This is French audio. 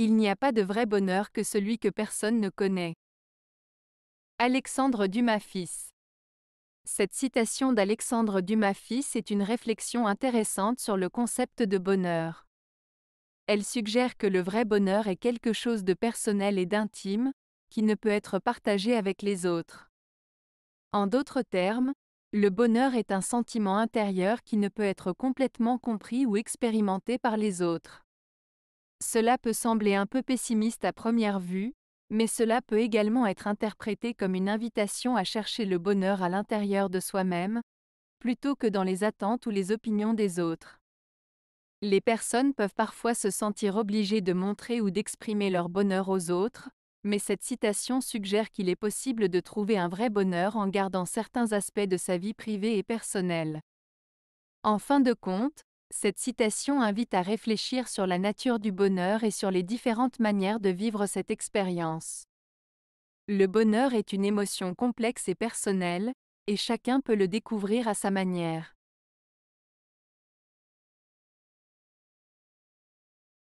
Il n'y a pas de vrai bonheur que celui que personne ne connaît. Alexandre Dumas fils. Cette citation d'Alexandre Dumas fils est une réflexion intéressante sur le concept de bonheur. Elle suggère que le vrai bonheur est quelque chose de personnel et d'intime, qui ne peut être partagé avec les autres. En d'autres termes, le bonheur est un sentiment intérieur qui ne peut être complètement compris ou expérimenté par les autres. Cela peut sembler un peu pessimiste à première vue, mais cela peut également être interprété comme une invitation à chercher le bonheur à l'intérieur de soi-même, plutôt que dans les attentes ou les opinions des autres. Les personnes peuvent parfois se sentir obligées de montrer ou d'exprimer leur bonheur aux autres, mais cette citation suggère qu'il est possible de trouver un vrai bonheur en gardant certains aspects de sa vie privée et personnelle. En fin de compte, cette citation invite à réfléchir sur la nature du bonheur et sur les différentes manières de vivre cette expérience. Le bonheur est une émotion complexe et personnelle, et chacun peut le découvrir à sa manière.